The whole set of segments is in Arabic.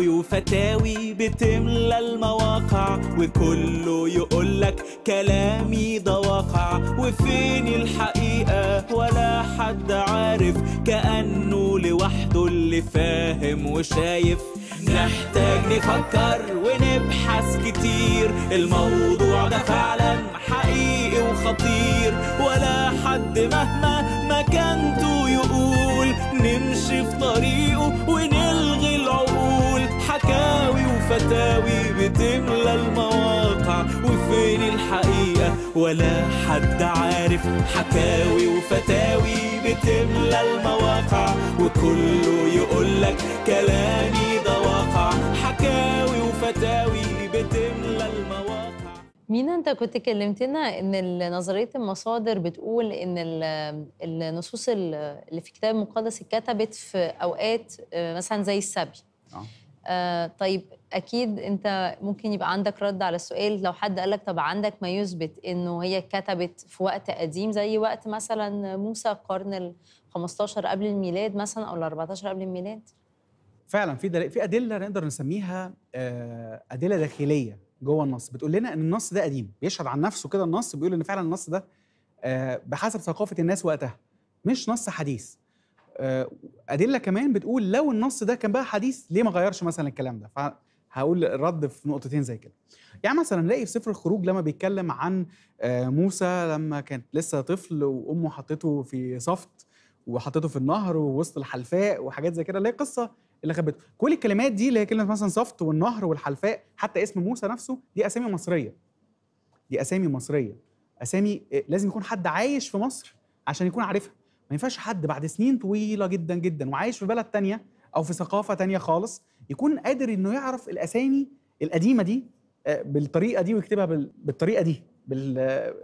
فتاوي وفتاوي بتملى المواقع وكله يقولك كلامي ده واقع وفين الحقيقة ولا حد عارف كأنه لوحده اللي فاهم وشايف نحتاج نفكر ونبحث كتير الموضوع ده فعلا حقيقي وخطير ولا حد مهما مكانته يقول ولا حد عارف حكاوي وفتاوي بتملى المواقع وكله يقولك كلامي ده واقع حكاوي وفتاوي بتملى المواقع مينا انت كنت كلمتنا ان نظريه المصادر بتقول ان النصوص اللي في الكتاب المقدس اتكتبت في اوقات آه، مثلا زي السبي آه. آه طيب اكيد انت ممكن يبقى عندك رد على السؤال لو حد قال لك طب عندك ما يثبت انه هي كتبت في وقت قديم زي وقت مثلا موسى القرن ال 15 قبل الميلاد مثلا او ال 14 قبل الميلاد فعلا في في ادله نقدر نسميها آه، ادله داخليه جوه النص بتقول لنا ان النص ده قديم بيشهد عن نفسه كده النص بيقول ان فعلا النص ده آه، بحسب ثقافه الناس وقتها مش نص حديث آه، ادله كمان بتقول لو النص ده كان بقى حديث ليه ما غيرش مثلا الكلام ده هقول رد في نقطتين زي كده يعني مثلا نلاقي في سفر الخروج لما بيتكلم عن آه، موسى لما كان لسه طفل وامه حطته في صفت وحطته في النهر ووسط الحلفاء وحاجات زي كده اللي هي قصه اللي خبت كل الكلمات دي اللي هي كلمه مثلا صفت والنهر والحلفاء حتى اسم موسى نفسه دي اسامي مصريه دي اسامي مصريه اسامي آه، لازم يكون حد عايش في مصر عشان يكون عارفها ما ينفعش حد بعد سنين طويله جدا جدا وعايش في بلد تانية او في ثقافه تانية خالص يكون قادر انه يعرف الاسامي القديمه دي آه، بالطريقه دي ويكتبها بالطريقه دي بال...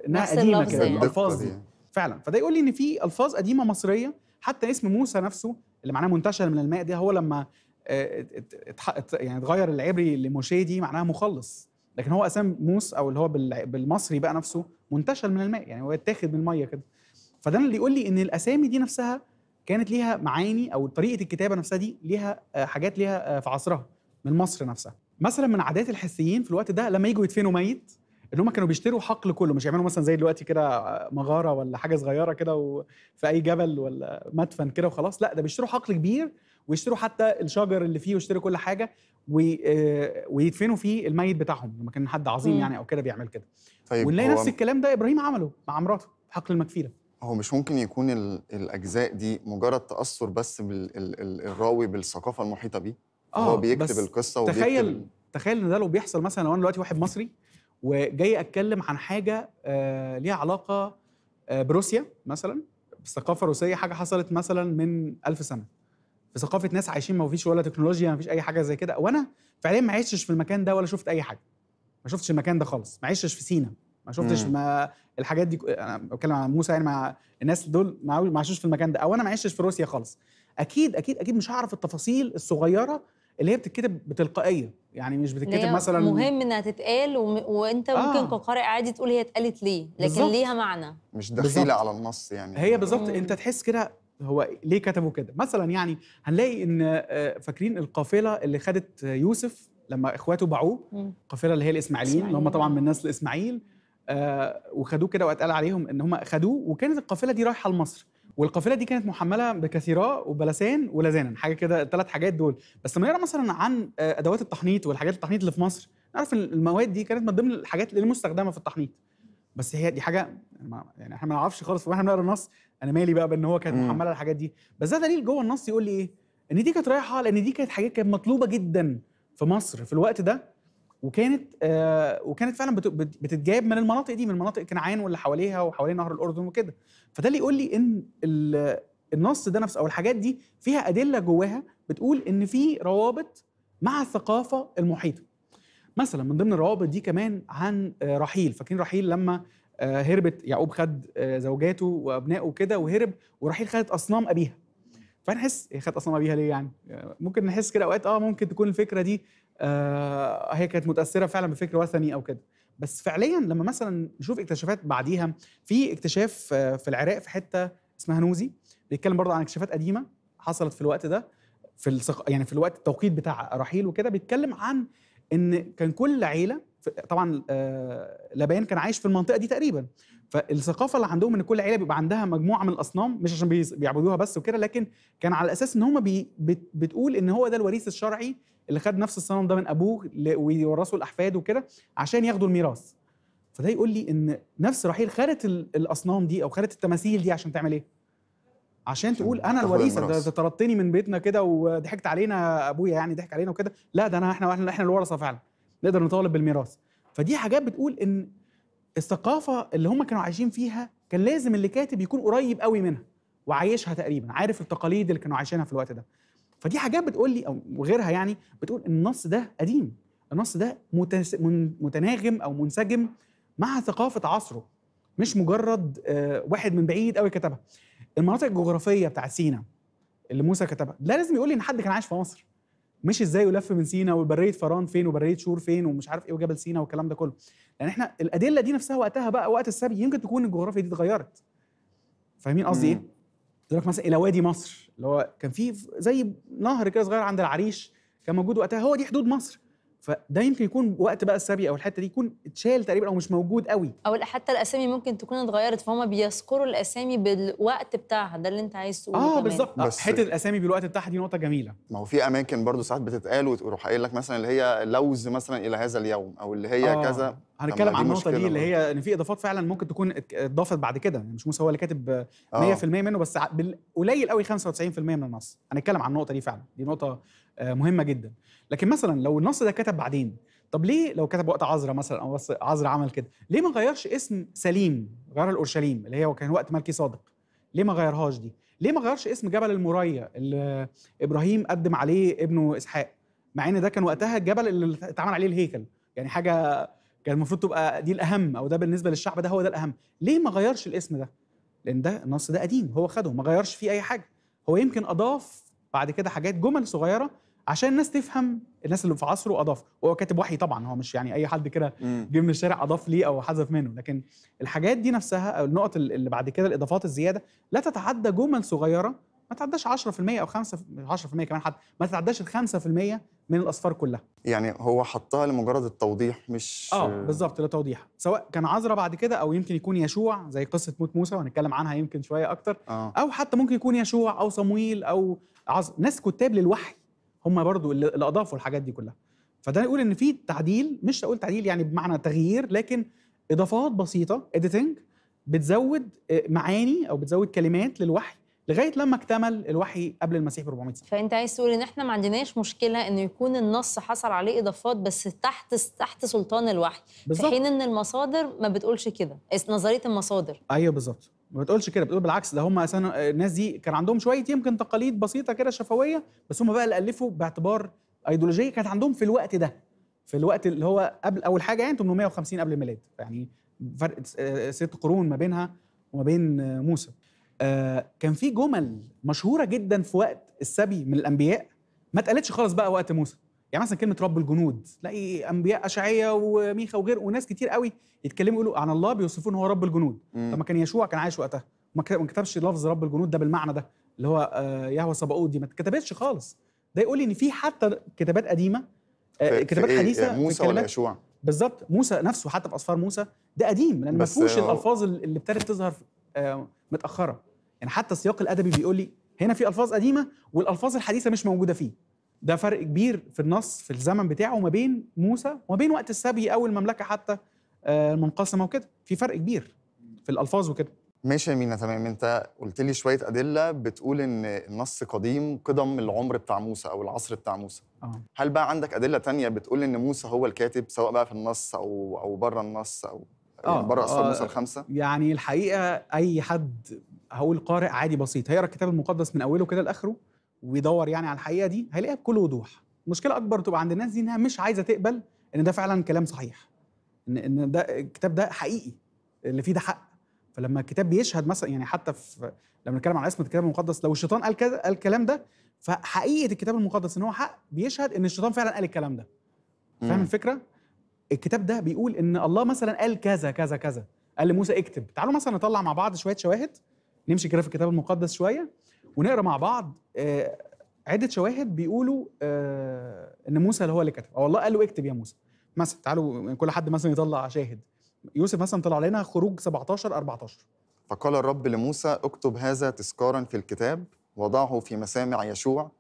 انها قديمه كده يعني. الالفاظ دي فعلا فده يقول لي ان في الفاظ قديمه مصريه حتى اسم موسى نفسه اللي معناه منتشر من الماء ده هو لما آه، يعني اتغير العبري لموشيه دي معناها مخلص لكن هو اسم موس او اللي هو بالمصري بقى نفسه منتشر من الماء يعني هو يتاخد من الميه كده فده اللي يقول لي ان الاسامي دي نفسها كانت ليها معاني او طريقه الكتابه نفسها دي ليها آه، حاجات ليها آه، في عصرها من مصر نفسها مثلا من عادات الحسيين في الوقت ده لما يجوا يدفنوا ميت ان هم كانوا بيشتروا حقل كله مش يعملوا مثلا زي دلوقتي كده آه، مغاره ولا حاجه صغيره كده في اي جبل ولا مدفن كده وخلاص لا ده بيشتروا حقل كبير ويشتروا حتى الشجر اللي فيه ويشتروا كل حاجه ويدفنوا فيه الميت بتاعهم لما كان حد عظيم يعني او كده بيعمل كده طيب ونلاقي نفس الكلام ده ابراهيم عمله مع مراته حقل المكفيله هو مش ممكن يكون الاجزاء دي مجرد تاثر بس بالراوي بالثقافه المحيطه بيه هو آه، بيكتب بس القصه وبيكتب تخيل تخيل ان ده لو بيحصل مثلا لو انا دلوقتي واحد مصري وجاي اتكلم عن حاجه آه، ليها علاقه آه، بروسيا مثلا الثقافه الروسيه حاجه حصلت مثلا من ألف سنه في ثقافه ناس عايشين ما فيش ولا تكنولوجيا ما فيش اي حاجه زي كده وانا فعليا ما عشتش في المكان ده ولا شفت اي حاجه ما شفتش المكان ده خالص ما عشتش في سينا ما شفتش ما الحاجات دي انا بتكلم عن موسى يعني مع الناس دول ما عاشوش في المكان ده او انا ما عشتش في روسيا خالص اكيد اكيد اكيد مش هعرف التفاصيل الصغيره اللي هي بتتكتب بتلقائيه يعني مش بتتكتب مثلا مهم انها تتقال و... وانت آه. ممكن كقارئ عادي تقول هي اتقالت ليه لكن بالزبط. ليها معنى مش دخيله على النص يعني هي بالظبط انت تحس كده هو ليه كتبوا كده مثلا يعني هنلاقي ان آه، فاكرين القافله اللي خدت يوسف لما اخواته باعوه القافله اللي هي الاسماعيليين اللي هم طبعا من نسل اسماعيل آه وخدوه كده واتقال عليهم ان هم خدوه وكانت القافله دي رايحه لمصر والقافله دي كانت محمله بكثيراء وبلسان ولزانا حاجه كده الثلاث حاجات دول بس لما نقرا مثلا عن آه، ادوات التحنيط والحاجات التحنيط اللي في مصر نعرف ان المواد دي كانت من ضمن الحاجات اللي مستخدمه في التحنيط بس هي دي حاجه يعني احنا ما نعرفش خالص واحنا بنقرا النص انا مالي بقى بان هو كانت محمله الحاجات دي بس ده دليل جوه النص يقول لي ايه ان دي كانت رايحه لان دي كانت حاجات كانت مطلوبه جدا في مصر في الوقت ده وكانت آه وكانت فعلا بتتجاب من المناطق دي من مناطق كنعان واللي حواليها وحوالين نهر الاردن وكده فده اللي يقول لي ان النص ده نفسه او الحاجات دي فيها ادله جواها بتقول ان في روابط مع الثقافه المحيطه مثلا من ضمن الروابط دي كمان عن آه، رحيل فاكرين رحيل لما آه، هربت يعقوب خد آه، زوجاته وابنائه كده وهرب ورحيل خدت اصنام ابيها فانا احس هي خدت اصلا بيها ليه يعني ممكن نحس كده اوقات اه ممكن تكون الفكره دي آه هي كانت متاثره فعلا بفكر وثني او كده بس فعليا لما مثلا نشوف اكتشافات بعديها في اكتشاف آه، في العراق في حته اسمها نوزي بيتكلم برضه عن اكتشافات قديمه حصلت في الوقت ده في السق... يعني في الوقت التوقيت بتاع رحيل وكده بيتكلم عن ان كان كل عيله طبعا آه، لبيان كان عايش في المنطقه دي تقريبا فالثقافه اللي عندهم ان كل عيله بيبقى عندها مجموعه من الاصنام مش عشان بيعبدوها بس وكده لكن كان على اساس ان هم بي بتقول ان هو ده الوريث الشرعي اللي خد نفس الصنم ده من ابوه ويورثه الاحفاد وكده عشان ياخدوا الميراث فده يقول لي ان نفس رحيل خدت الاصنام دي او خدت التماثيل دي عشان تعمل ايه عشان تقول انا الوريثه ده طردتني من بيتنا كده وضحكت علينا ابويا يعني ضحك علينا وكده لا ده انا احنا احنا الورثه فعلا نقدر نطالب بالميراث فدي حاجات بتقول ان الثقافه اللي هم كانوا عايشين فيها كان لازم اللي كاتب يكون قريب قوي منها وعايشها تقريبا عارف التقاليد اللي كانوا عايشينها في الوقت ده فدي حاجات بتقول لي او وغيرها يعني بتقول ان النص ده قديم النص ده متناغم او منسجم مع ثقافه عصره مش مجرد آه، واحد من بعيد قوي كتبها المناطق الجغرافيه بتاعت سينا اللي موسى كتبها لا لازم يقول لي ان حد كان عايش في مصر مش ازاي يلف من سينا وبريه فران فين وبريه شور فين ومش عارف ايه وجبل سينا والكلام ده كله لان يعني احنا الادله دي نفسها وقتها بقى وقت السبي يمكن تكون الجغرافيا دي اتغيرت فاهمين قصدي ايه يقول لك مثلا الى وادي مصر اللي هو كان في زي نهر كده صغير عند العريش كان موجود وقتها هو دي حدود مصر فده يمكن يكون وقت بقى السبي او الحته دي يكون اتشال تقريبا او مش موجود قوي او حتى الاسامي ممكن تكون اتغيرت فهم بيذكروا الاسامي بالوقت بتاعها ده اللي انت عايز تقوله اه بالظبط آه، حته الاسامي بالوقت بتاعها دي نقطه جميله ما هو في اماكن برضو ساعات بتتقال وتروح قايل لك مثلا اللي هي لوز مثلا الى هذا اليوم او اللي هي آه كذا هنتكلم عن النقطه دي اللي هي ان في اضافات فعلا ممكن تكون اتضافت بعد كده يعني مش موسى هو اللي كاتب 100% آه. منه بس قليل قوي 95% من النص هنتكلم عن النقطه دي فعلا دي نقطه آه، مهمه جدا لكن مثلا لو النص ده كتب بعدين طب ليه لو كتب وقت عذرا مثلا او عذرا عمل كده ليه ما غيرش اسم سليم غير الاورشليم اللي هي كان وقت ملكي صادق ليه ما غيرهاش دي ليه ما غيرش اسم جبل المريا اللي ابراهيم قدم عليه ابنه اسحاق مع ان ده كان وقتها الجبل اللي اتعمل عليه الهيكل يعني حاجه كان المفروض تبقى دي الاهم او ده بالنسبه للشعب ده هو ده الاهم ليه ما غيرش الاسم ده لان ده النص ده قديم هو خده ما غيرش فيه اي حاجه هو يمكن اضاف بعد كده حاجات جمل صغيره عشان الناس تفهم الناس اللي في عصره اضاف وهو كاتب وحي طبعا هو مش يعني اي حد كده جه من الشارع اضاف ليه او حذف منه لكن الحاجات دي نفسها او النقط اللي بعد كده الاضافات الزياده لا تتعدى جمل صغيره ما تعداش 10% او 5 10% كمان حتى ما تتعداش ال 5% من الاصفار كلها يعني هو حطها لمجرد التوضيح مش اه بالظبط للتوضيح سواء كان عذره بعد كده او يمكن يكون يشوع زي قصه موت موسى وهنتكلم عنها يمكن شويه اكتر آه. او حتى ممكن يكون يشوع او صمويل او عز... ناس كتاب للوحي هم برضو اللي اضافوا الحاجات دي كلها فده يقول ان في تعديل مش اقول تعديل يعني بمعنى تغيير لكن اضافات بسيطه اديتنج بتزود آه، معاني او بتزود كلمات للوحي لغايه لما اكتمل الوحي قبل المسيح ب 400 سنه. فانت عايز تقول ان احنا ما عندناش مشكله انه يكون النص حصل عليه اضافات بس تحت تحت سلطان الوحي بالزبط. في حين ان المصادر ما بتقولش كده نظريه المصادر. ايوه بالظبط ما بتقولش كده بتقول بالعكس ده هم الناس دي كان عندهم شويه يمكن تقاليد بسيطه كده شفويه بس هم بقى اللي الفوا باعتبار ايديولوجيه كانت عندهم في الوقت ده في الوقت اللي هو قبل اول حاجه يعني 850 قبل الميلاد يعني فرق آه، ست قرون ما بينها وما بين آه، موسى آه، كان في جمل مشهوره جدا في وقت السبي من الانبياء ما اتقالتش خالص بقى وقت موسى يعني مثلا كلمه رب الجنود تلاقي انبياء اشعياء وميخا وغير وناس كتير قوي يتكلموا يقولوا عن الله بيوصفوه ان هو رب الجنود طب ما كان يشوع كان عايش وقتها ما كتبش لفظ رب الجنود ده بالمعنى ده اللي هو آه، يهوى صباؤوت دي ما اتكتبتش خالص ده يقول لي ان في حتى كتابات قديمه آه، كتابات إيه حديثه موسى ولا يشوع بالظبط موسى نفسه حتى في اسفار موسى ده قديم لان ما فيهوش الالفاظ اللي ابتدت تظهر آه، متاخره يعني حتى السياق الادبي بيقول لي هنا في الفاظ قديمه والالفاظ الحديثه مش موجوده فيه ده فرق كبير في النص في الزمن بتاعه ما بين موسى وما بين وقت السبي او المملكه حتى آه، المنقسمه وكده في فرق كبير في الالفاظ وكده ماشي يا مينا تمام انت قلت لي شويه ادله بتقول ان النص قديم قدم العمر بتاع موسى او العصر بتاع موسى أوه. هل بقى عندك ادله تانية بتقول ان موسى هو الكاتب سواء بقى في النص او او بره النص او يعني آه، بره اسفار آه، موسى الخمسه يعني الحقيقه اي حد هقول قارئ عادي بسيط هيقرا الكتاب المقدس من اوله كده لاخره ويدور يعني على الحقيقه دي هيلاقيها بكل وضوح المشكله اكبر تبقى عند الناس دي انها مش عايزه تقبل ان ده فعلا كلام صحيح ان ان ده الكتاب ده حقيقي اللي فيه ده حق فلما الكتاب بيشهد مثلا يعني حتى في لما نتكلم على اسم الكتاب المقدس لو الشيطان قال كذا قال الكلام ده فحقيقه الكتاب المقدس ان هو حق بيشهد ان الشيطان فعلا قال الكلام ده فاهم الفكره الكتاب ده بيقول ان الله مثلا قال كذا كذا كذا قال لموسى اكتب تعالوا مثلا نطلع مع بعض شويه شواهد نمشي كده في الكتاب المقدس شويه ونقرا مع بعض آه، عده شواهد بيقولوا آه، ان موسى اللي هو اللي كتب او آه، الله قال له اكتب يا موسى مثلا تعالوا كل حد مثلا يطلع شاهد يوسف مثلا طلع لنا خروج 17 14 فقال الرب لموسى اكتب هذا تذكارا في الكتاب وضعه في مسامع يشوع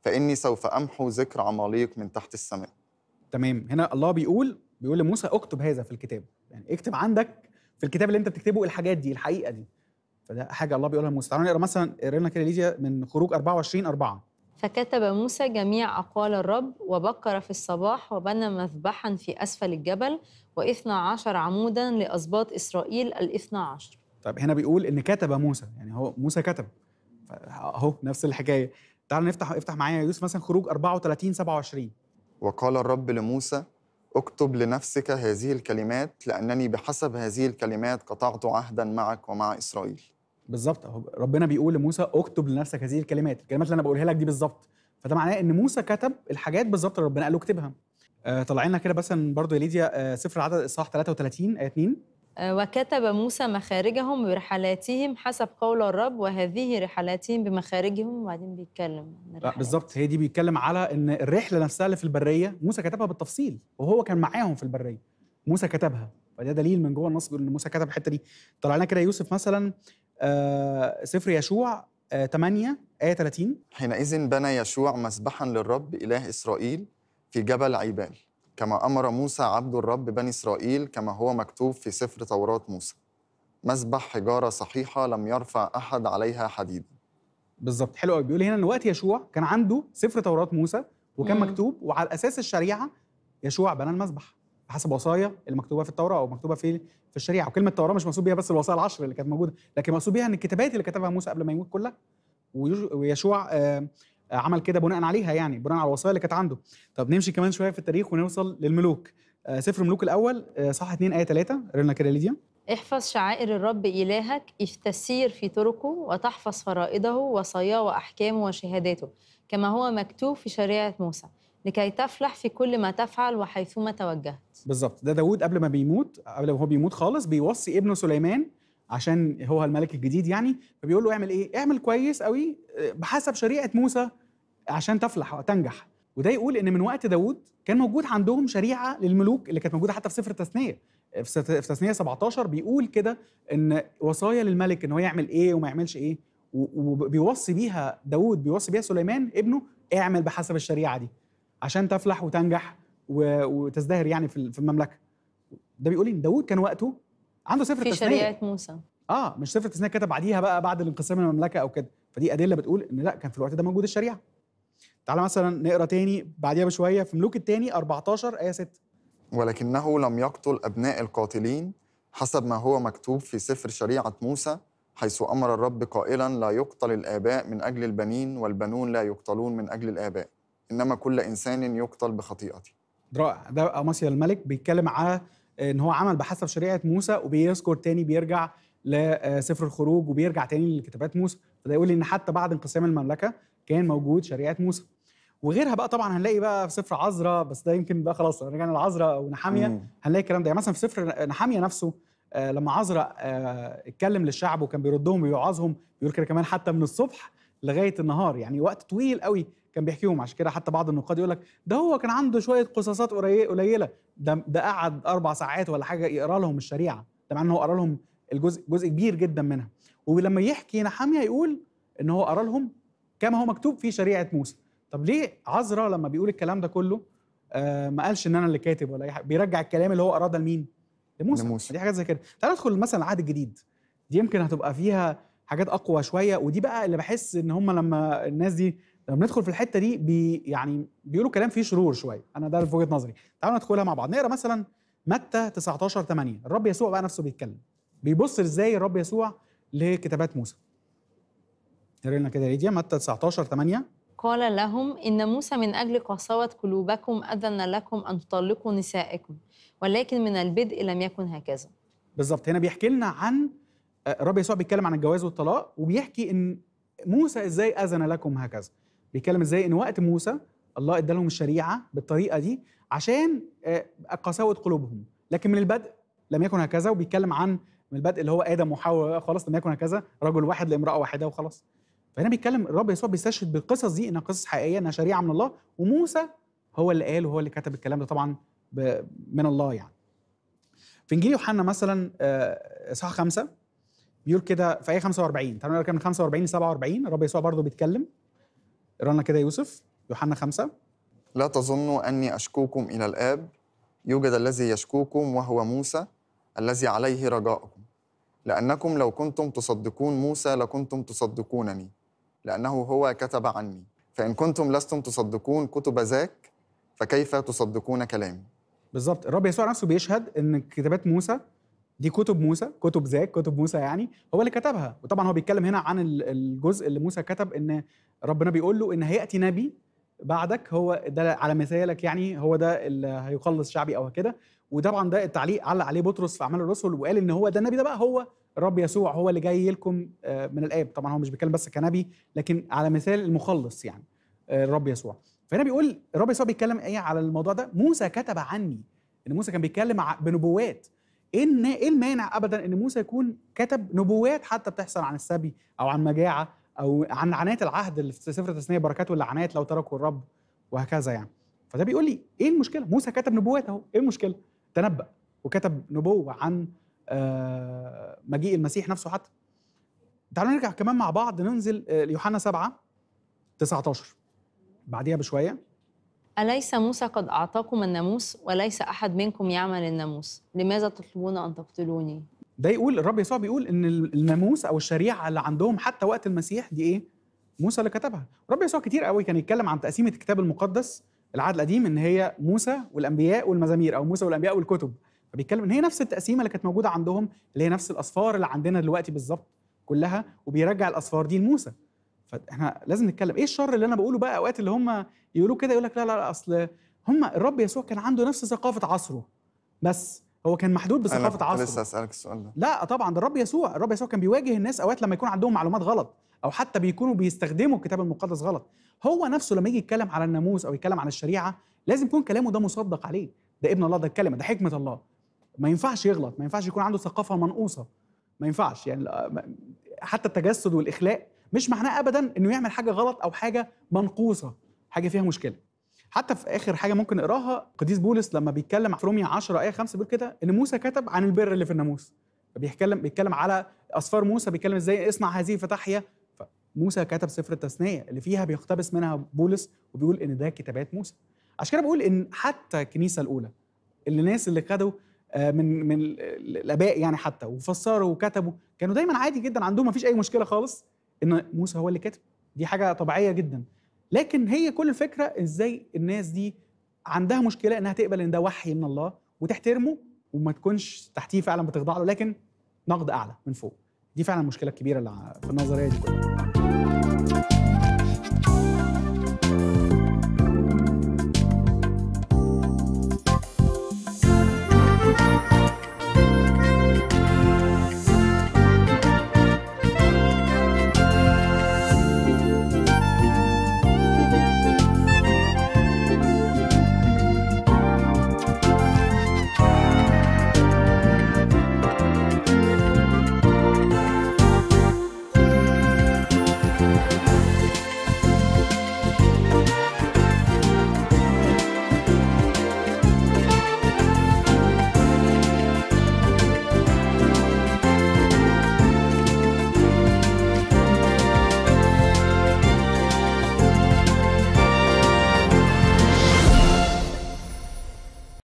فاني سوف امحو ذكر عماليق من تحت السماء تمام هنا الله بيقول بيقول لموسى اكتب هذا في الكتاب يعني اكتب عندك في الكتاب اللي انت بتكتبه الحاجات دي الحقيقه دي فده حاجه الله بيقولها لموسى تعالوا نقرا مثلا قرينا كده ليديا من خروج 24 4 فكتب موسى جميع أقوال الرب وبكر في الصباح وبنى مذبحا في أسفل الجبل واثنا عشر عمودا لأسباط إسرائيل الاثنا عشر طيب هنا بيقول إن كتب موسى يعني هو موسى كتب أهو نفس الحكاية تعال نفتح افتح معايا يوسف مثلا خروج 34 27 وقال الرب لموسى اكتب لنفسك هذه الكلمات لأنني بحسب هذه الكلمات قطعت عهدا معك ومع إسرائيل بالظبط ربنا بيقول لموسى اكتب لنفسك هذه الكلمات الكلمات اللي انا بقولها لك دي بالظبط فده معناه ان موسى كتب الحاجات بالظبط اللي ربنا قال له اكتبها آه لنا كده بس برضو يا ليديا آه سفر العدد اصحاح 33 ايه 2 آه، وكتب موسى مخارجهم برحلاتهم حسب قول الرب وهذه رحلاتهم بمخارجهم وبعدين بيتكلم بالظبط هي دي بيتكلم على ان الرحله نفسها اللي في البريه موسى كتبها بالتفصيل وهو كان معاهم في البريه موسى كتبها فده دليل من جوه النص ان موسى كتب الحته دي طلع لنا كده يوسف مثلا سفر آه، يشوع 8 آه، آية 30 حينئذ بنى يشوع مسبحا للرب إله إسرائيل في جبل عيبال كما أمر موسى عبد الرب بني إسرائيل كما هو مكتوب في سفر توراة موسى مسبح حجارة صحيحة لم يرفع أحد عليها حديدا بالظبط حلو قوي بيقول هنا ان وقت يشوع كان عنده سفر توراة موسى وكان مم. مكتوب وعلى اساس الشريعه يشوع بنى المسبح حسب وصايا اللي مكتوبه في التوراه او مكتوبه في في الشريعه وكلمه التوراه مش مقصود بيها بس الوصايا العشر اللي كانت موجوده لكن مقصود بيها ان الكتابات اللي كتبها موسى قبل ما يموت كلها ويشوع آه، عمل كده بناء عليها يعني بناء على الوصايا اللي كانت عنده طب نمشي كمان شويه في التاريخ ونوصل للملوك آه، سفر الملوك الاول آه، صح 2 ايه 3 قرينا كده ليديا احفظ شعائر الرب إلهك إذ تسير في طرقه وتحفظ فرائضه وصاياه وأحكامه وشهاداته كما هو مكتوب في شريعة موسى لكي تفلح في كل ما تفعل وحيثما توجهت بالظبط ده داوود قبل ما بيموت قبل ما هو بيموت خالص بيوصي ابنه سليمان عشان هو الملك الجديد يعني فبيقول له اعمل ايه اعمل كويس قوي آه، بحسب شريعه موسى عشان تفلح وتنجح وده يقول ان من وقت داوود كان موجود عندهم شريعه للملوك اللي كانت موجوده حتى في سفر التثنيه في تثنيه 17 بيقول كده ان وصايا للملك ان هو يعمل ايه وما يعملش ايه وبيوصي بيها داوود بيوصي بيها سليمان ابنه اعمل بحسب الشريعه دي عشان تفلح وتنجح وتزدهر يعني في المملكه ده بيقول ان إيه؟ داوود كان وقته عنده سفر في التثنيه في شريعه موسى اه مش سفر التثنيه كتب بعديها بقى بعد الانقسام المملكه او كده فدي ادله بتقول ان لا كان في الوقت ده موجود الشريعه تعالى مثلا نقرا تاني بعديها بشويه في ملوك الثاني 14 ايه 6 ولكنه لم يقتل ابناء القاتلين حسب ما هو مكتوب في سفر شريعه موسى حيث امر الرب قائلا لا يقتل الاباء من اجل البنين والبنون لا يقتلون من اجل الاباء انما كل انسان يقتل بخطيئته رائع ده أماسيا الملك بيتكلم على ان هو عمل بحسب شريعه موسى وبيذكر تاني بيرجع لسفر الخروج وبيرجع تاني لكتابات موسى فده يقول ان حتى بعد انقسام المملكه كان موجود شريعه موسى وغيرها بقى طبعا هنلاقي بقى في سفر عذراء بس ده يمكن بقى خلاص رجعنا لعذراء او نحاميه هنلاقي الكلام ده يعني مثلا في سفر نحاميه نفسه آه لما عذراء آه اتكلم للشعب وكان بيردهم ويوعظهم بيقول كده كمان حتى من الصبح لغايه النهار يعني وقت طويل قوي كان بيحكيهم عشان كده حتى بعض النقاد يقول لك ده هو كان عنده شويه قصاصات قليله ده ده قعد اربع ساعات ولا حاجه يقرا لهم الشريعه ده مع ان هو قرا لهم الجزء جزء كبير جدا منها ولما يحكي نحاميه يقول ان هو قرا لهم كما هو مكتوب في شريعه موسى طب ليه عذرا لما بيقول الكلام ده كله آه ما قالش ان انا اللي كاتب ولا بيرجع الكلام اللي هو قراه ده لمين؟ لموسى لموسى دي حاجات زي كده تعال ندخل مثلا العهد الجديد دي يمكن هتبقى فيها حاجات اقوى شويه ودي بقى اللي بحس ان هم لما الناس دي لما ندخل في الحته دي بي يعني بيقولوا كلام فيه شرور شويه انا ده في وجهه نظري تعالوا ندخلها مع بعض نقرا مثلا متى 19 8 الرب يسوع بقى نفسه بيتكلم بيبص ازاي الرب يسوع لكتابات موسى نقرا لنا كده ليديا متى 19 8 قال لهم إن موسى من أجل قساوة قلوبكم أذن لكم أن تطلقوا نسائكم ولكن من البدء لم يكن هكذا بالظبط هنا بيحكي لنا عن آه، الرب يسوع بيتكلم عن الجواز والطلاق وبيحكي إن موسى إزاي أذن لكم هكذا بيتكلم ازاي ان وقت موسى الله ادالهم الشريعه بالطريقه دي عشان آه، قساوه قلوبهم لكن من البدء لم يكن هكذا وبيتكلم عن من البدء اللي هو ادم وحواء خلاص لم يكن هكذا رجل واحد لامراه واحده وخلاص فهنا بيتكلم الرب يسوع بيستشهد بالقصص دي انها قصص حقيقيه انها شريعه من الله وموسى هو اللي قال وهو اللي كتب الكلام ده طبعا من الله يعني في انجيل يوحنا مثلا آه، اصحاح خمسه بيقول كده في ايه 45 تعالوا نقرا من 45 ل 47 الرب يسوع برضه بيتكلم اقرا لنا كده يوسف يوحنا خمسة لا تظنوا أني أشكوكم إلى الآب يوجد الذي يشكوكم وهو موسى الذي عليه رجاءكم لأنكم لو كنتم تصدقون موسى لكنتم تصدقونني لأنه هو كتب عني فإن كنتم لستم تصدقون كتب ذاك فكيف تصدقون كلامي بالظبط الرب يسوع نفسه بيشهد ان كتابات موسى دي كتب موسى كتب ذاك كتب موسى يعني هو اللي كتبها وطبعا هو بيتكلم هنا عن الجزء اللي موسى كتب ان ربنا بيقول له ان هياتي نبي بعدك هو ده على مثالك يعني هو ده اللي هيخلص شعبي او كده وطبعا ده التعليق علق عليه بطرس في اعمال الرسل وقال ان هو ده النبي ده بقى هو الرب يسوع هو اللي جاي لكم آه، من الاب طبعا هو مش بيتكلم بس كنبي لكن على مثال المخلص يعني آه، الرب يسوع فهنا بيقول الرب يسوع بيتكلم ايه على الموضوع ده موسى كتب عني ان موسى كان بيتكلم بنبوات ايه ايه المانع ابدا ان موسى يكون كتب نبوات حتى بتحصل عن السبي او عن مجاعه او عن عنايه العهد اللي في سفر التثنيه بركات عنايه لو تركوا الرب وهكذا يعني فده بيقول لي ايه المشكله موسى كتب نبوات اهو ايه المشكله تنبأ وكتب نبوه عن آه، مجيء المسيح نفسه حتى تعالوا نرجع كمان مع بعض ننزل يوحنا 7 19 بعديها بشويه أليس موسى قد أعطاكم الناموس وليس أحد منكم يعمل الناموس لماذا تطلبون أن تقتلوني ده يقول الرب يسوع بيقول ان الناموس او الشريعه اللي عندهم حتى وقت المسيح دي ايه موسى اللي كتبها الرب يسوع كتير قوي كان يتكلم عن تقسيمه الكتاب المقدس العهد القديم ان هي موسى والانبياء والمزامير او موسى والانبياء والكتب فبيتكلم ان هي نفس التقسيمه اللي كانت موجوده عندهم اللي هي نفس الاسفار اللي عندنا دلوقتي بالظبط كلها وبيرجع الاسفار دي لموسى فاحنا لازم نتكلم ايه الشر اللي انا بقوله بقى اوقات اللي هم يقولوا كده يقول لك لا لا لا اصل هم الرب يسوع كان عنده نفس ثقافه عصره بس هو كان محدود بثقافه عصره لسه اسالك السؤال ده لا طبعا ده الرب يسوع الرب يسوع كان بيواجه الناس اوقات لما يكون عندهم معلومات غلط او حتى بيكونوا بيستخدموا الكتاب المقدس غلط هو نفسه لما يجي يتكلم على الناموس او يتكلم عن الشريعه لازم يكون كلامه ده مصدق عليه ده ابن الله ده الكلمه ده حكمه الله ما ينفعش يغلط ما ينفعش يكون عنده ثقافه منقوصه ما ينفعش يعني حتى التجسد والاخلاق مش معناه ابدا انه يعمل حاجه غلط او حاجه منقوصه حاجه فيها مشكله حتى في اخر حاجه ممكن نقراها قديس بولس لما بيتكلم في روميا 10 ايه 5 بيقول كده ان موسى كتب عن البر اللي في الناموس فبيتكلم بيتكلم على اسفار موسى بيتكلم ازاي اصنع هذه فتحيا موسى كتب سفر التثنيه اللي فيها بيقتبس منها بولس وبيقول ان ده كتابات موسى عشان كده بقول ان حتى الكنيسه الاولى اللي الناس اللي خدوا آه، من من الاباء يعني حتى وفسروا وكتبوا كانوا دايما عادي جدا عندهم ما فيش اي مشكله خالص ان موسى هو اللي كاتب دي حاجه طبيعيه جدا لكن هي كل الفكره ازاي الناس دي عندها مشكله انها تقبل ان ده وحي من الله وتحترمه وما تكونش تحتيه فعلا بتخضع له لكن نقد اعلى من فوق دي فعلا المشكله الكبيره اللي في النظريه دي كلها